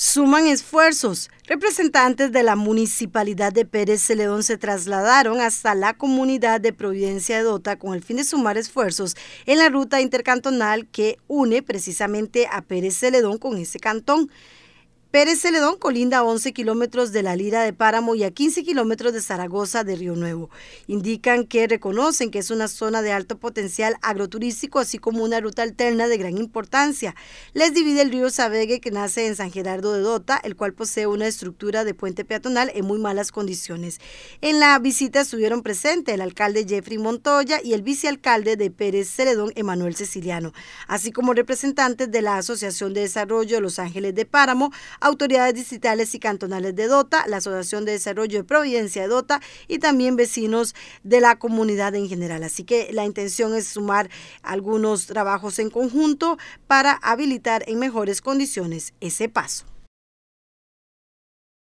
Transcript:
Suman esfuerzos. Representantes de la municipalidad de Pérez Celedón se trasladaron hasta la comunidad de Providencia de Dota con el fin de sumar esfuerzos en la ruta intercantonal que une precisamente a Pérez Celedón con ese cantón. Pérez Celedón colinda a 11 kilómetros de la Lira de Páramo y a 15 kilómetros de Zaragoza de Río Nuevo. Indican que reconocen que es una zona de alto potencial agroturístico, así como una ruta alterna de gran importancia. Les divide el río Sabegue, que nace en San Gerardo de Dota, el cual posee una estructura de puente peatonal en muy malas condiciones. En la visita estuvieron presentes el alcalde Jeffrey Montoya y el vicealcalde de Pérez Celedón, Emanuel Ceciliano, así como representantes de la Asociación de Desarrollo de Los Ángeles de Páramo, autoridades distritales y cantonales de Dota, la Asociación de Desarrollo de Providencia de Dota y también vecinos de la comunidad en general. Así que la intención es sumar algunos trabajos en conjunto para habilitar en mejores condiciones ese paso.